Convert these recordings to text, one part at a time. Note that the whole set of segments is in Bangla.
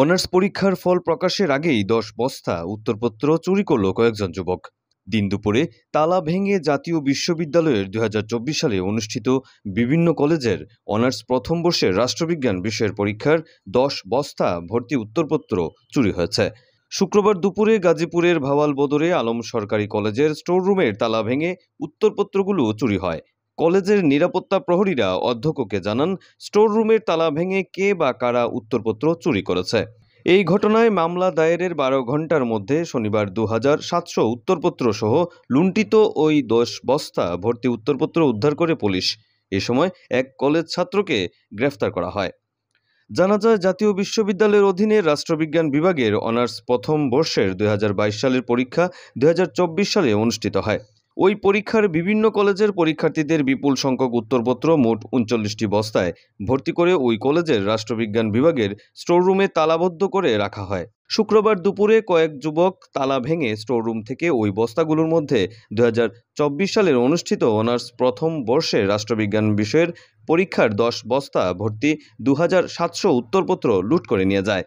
অনার্স পরীক্ষার ফল প্রকাশের আগেই দশ বস্তা উত্তরপত্র চুরি করল কয়েকজন যুবক দিন দুপুরে তালা ভেঙে জাতীয় বিশ্ববিদ্যালয়ের দুই সালে অনুষ্ঠিত বিভিন্ন কলেজের অনার্স প্রথম বর্ষের রাষ্ট্রবিজ্ঞান বিষয়ের পরীক্ষার দশ বস্তা ভর্তি উত্তরপত্র চুরি হয়েছে শুক্রবার দুপুরে গাজীপুরের ভাওয়াল বদরে আলম সরকারি কলেজের স্টোররুমের তালা ভেঙে উত্তরপত্রগুলো চুরি হয় কলেজের নিরাপত্তা প্রহরীরা অধ্যক্ষকে জানান স্টোর রুমের তালা ভেঙে কে বা কারা উত্তরপত্র চুরি করেছে এই ঘটনায় মামলা দায়েরের বারো ঘন্টার মধ্যে শনিবার দু হাজার সাতশো উত্তরপত্র সহ লুণ্ঠিত ওই দশ বস্তা ভর্তি উত্তরপত্র উদ্ধার করে পুলিশ এ সময় এক কলেজ ছাত্রকে গ্রেফতার করা হয় জানা যায় জাতীয় বিশ্ববিদ্যালয়ের অধীনে রাষ্ট্রবিজ্ঞান বিভাগের অনার্স প্রথম বর্ষের দুই সালের পরীক্ষা দুই সালে অনুষ্ঠিত হয় ওই পরীক্ষার বিভিন্ন কলেজের পরীক্ষার্থীদের বিপুল সংখ্যক উত্তরপত্র মোট উনচল্লিশটি বস্তায় ভর্তি করে ওই কলেজের রাষ্ট্রবিজ্ঞান বিভাগের স্টোররুমে তালাবদ্ধ করে রাখা হয় শুক্রবার দুপুরে কয়েক যুবক তালা ভেঙে স্টোররুম থেকে ওই বস্তাগুলোর মধ্যে দু সালের অনুষ্ঠিত অনার্স প্রথম বর্ষে রাষ্ট্রবিজ্ঞান বিষয়ের পরীক্ষার দশ বস্তা ভর্তি দু উত্তরপত্র লুট করে নিয়ে যায়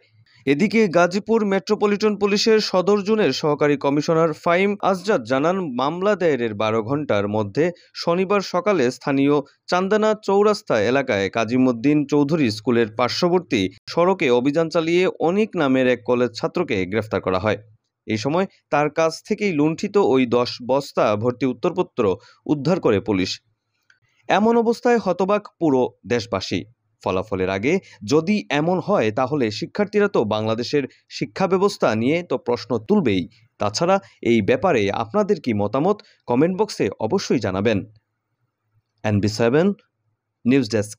এদিকে গাজীপুর মেট্রোপলিটন পুলিশের সদর জোনের সহকারী কমিশনার ফাইম আজজাদ জানান মামলা দায়েরের বারো ঘন্টার মধ্যে শনিবার সকালে স্থানীয় চান্দানা চৌরাস্তা এলাকায় কাজিমুদ্দিন চৌধুরী স্কুলের পার্শ্ববর্তী সড়কে অভিযান চালিয়ে অনেক নামের এক কলেজ ছাত্রকে গ্রেফতার করা হয় এই সময় তার কাছ থেকেই লুণ্ঠিত ওই দশ বস্তা ভর্তি উত্তরপত্র উদ্ধার করে পুলিশ এমন অবস্থায় হতবাক পুরো দেশবাসী ফলাফলের আগে যদি এমন হয় তাহলে শিক্ষার্থীরা তো বাংলাদেশের শিক্ষা ব্যবস্থা নিয়ে তো প্রশ্ন তুলবেই তাছাড়া এই ব্যাপারে আপনাদের কি মতামত কমেন্ট বক্সে অবশ্যই জানাবেন এনবি সেভেন নিউজ ডেস্ক